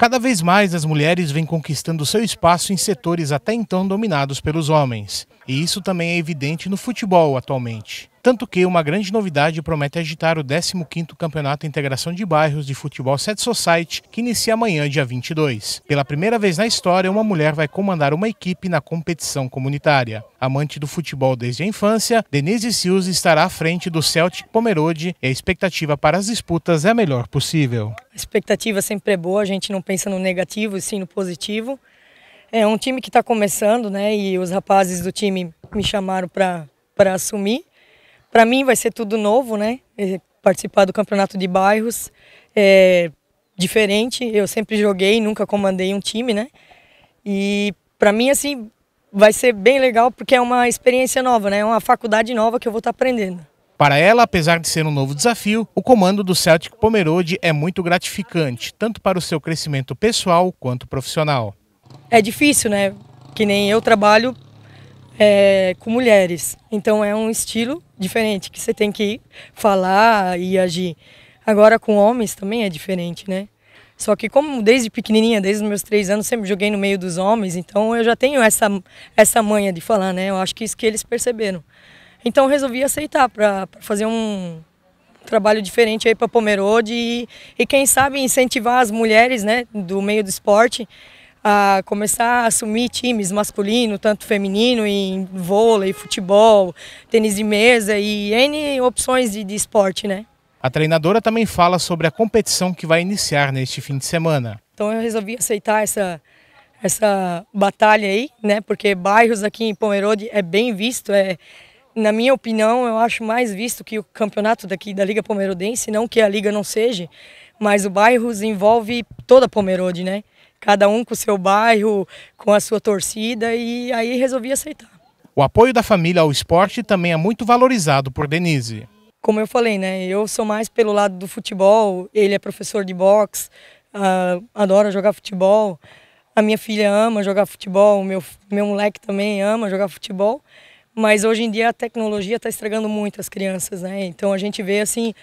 Cada vez mais as mulheres vêm conquistando seu espaço em setores até então dominados pelos homens. E isso também é evidente no futebol atualmente. Tanto que uma grande novidade promete agitar o 15º Campeonato Integração de Bairros de Futebol Set Society, que inicia amanhã, dia 22. Pela primeira vez na história, uma mulher vai comandar uma equipe na competição comunitária. Amante do futebol desde a infância, Denise Sius estará à frente do Celtic Pomerode e a expectativa para as disputas é a melhor possível. A expectativa sempre é boa, a gente não pensa no negativo e sim no positivo. É um time que está começando, né? E os rapazes do time me chamaram para assumir. Para mim vai ser tudo novo, né? É, participar do campeonato de bairros é diferente. Eu sempre joguei, nunca comandei um time, né? E para mim assim vai ser bem legal porque é uma experiência nova, né? É uma faculdade nova que eu vou estar tá aprendendo. Para ela, apesar de ser um novo desafio, o comando do Celtic Pomerode é muito gratificante, tanto para o seu crescimento pessoal quanto profissional. É difícil, né? Que nem eu trabalho é, com mulheres. Então é um estilo diferente que você tem que falar e agir. Agora com homens também é diferente, né? Só que como desde pequenininha, desde os meus três anos, sempre joguei no meio dos homens, então eu já tenho essa, essa manha de falar, né? Eu acho que isso que eles perceberam. Então resolvi aceitar para fazer um trabalho diferente aí para Pomerode e, e quem sabe incentivar as mulheres, né, do meio do esporte a começar a assumir times masculino, tanto feminino, em vôlei, futebol, tênis de mesa e N opções de, de esporte, né? A treinadora também fala sobre a competição que vai iniciar neste fim de semana. Então eu resolvi aceitar essa, essa batalha aí, né? Porque bairros aqui em Pomerode é bem visto, é na minha opinião, eu acho mais visto que o campeonato daqui da Liga Pomerodense, não que a liga não seja, mas o bairro envolve toda a Pomerode, né? cada um com o seu bairro, com a sua torcida, e aí resolvi aceitar. O apoio da família ao esporte também é muito valorizado por Denise. Como eu falei, né? Eu sou mais pelo lado do futebol, ele é professor de boxe, uh, adora jogar futebol. A minha filha ama jogar futebol, meu, meu moleque também ama jogar futebol. Mas hoje em dia a tecnologia está estragando muito as crianças, né? Então a gente vê assim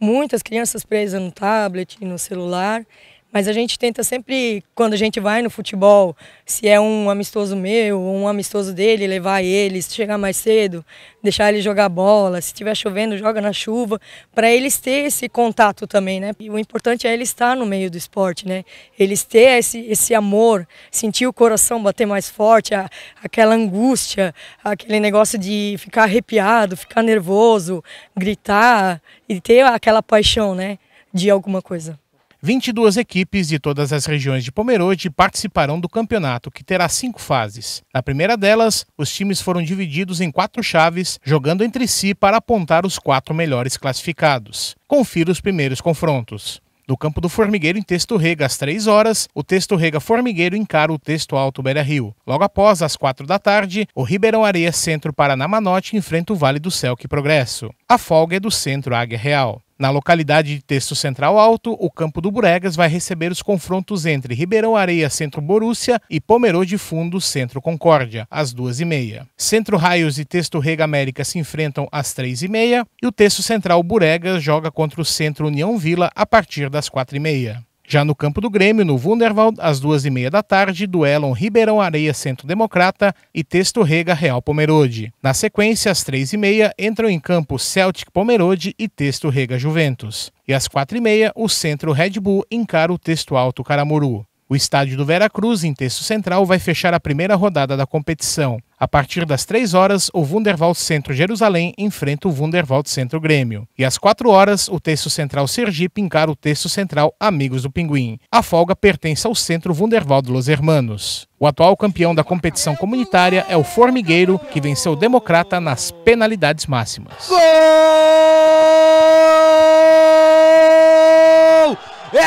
muitas crianças presas no tablet, no celular. Mas a gente tenta sempre, quando a gente vai no futebol, se é um amistoso meu, ou um amistoso dele, levar ele, se chegar mais cedo, deixar ele jogar bola, se estiver chovendo, joga na chuva, para eles ter esse contato também, né? E o importante é ele estar no meio do esporte, né? Eles ter esse, esse amor, sentir o coração bater mais forte, a, aquela angústia, aquele negócio de ficar arrepiado, ficar nervoso, gritar e ter aquela paixão, né? De alguma coisa. 22 equipes de todas as regiões de Pomerode participarão do campeonato, que terá cinco fases. Na primeira delas, os times foram divididos em quatro chaves, jogando entre si para apontar os quatro melhores classificados. Confira os primeiros confrontos. Do campo do Formigueiro em Texto Rega às 3 horas, o Texto Rega Formigueiro encara o Texto Alto Beira Rio. Logo após, às 4 da tarde, o Ribeirão Areia Centro Paranamanote enfrenta o Vale do Céu que Progresso. A folga é do Centro Águia Real. Na localidade de Texto Central Alto, o campo do Buregas vai receber os confrontos entre Ribeirão Areia Centro Borússia e Pomerô de Fundo Centro Concórdia, às duas e meia. Centro Raios e Texto Rega América se enfrentam às três e meia e o Texto Central Buregas joga contra o Centro União Vila a partir das quatro e meia. Já no campo do Grêmio, no Wunderwald, às duas e meia da tarde, duelam Ribeirão Areia Centro Democrata e Texto Rega Real Pomerode. Na sequência, às três e meia, entram em campo Celtic Pomerode e Texto Rega Juventus. E às quatro e meia, o Centro Red Bull encara o Texto Alto Caramuru. O estádio do Veracruz, em texto central, vai fechar a primeira rodada da competição. A partir das 3 horas, o Wunderwald Centro Jerusalém enfrenta o Wunderwald Centro Grêmio. E às 4 horas, o texto central Sergipe encara o texto central Amigos do Pinguim. A folga pertence ao Centro Wunderwald Los Hermanos. O atual campeão da competição comunitária é o Formigueiro, que venceu o Democrata nas penalidades máximas. Gol!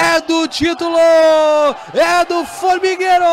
É do título! É do Formigueiro!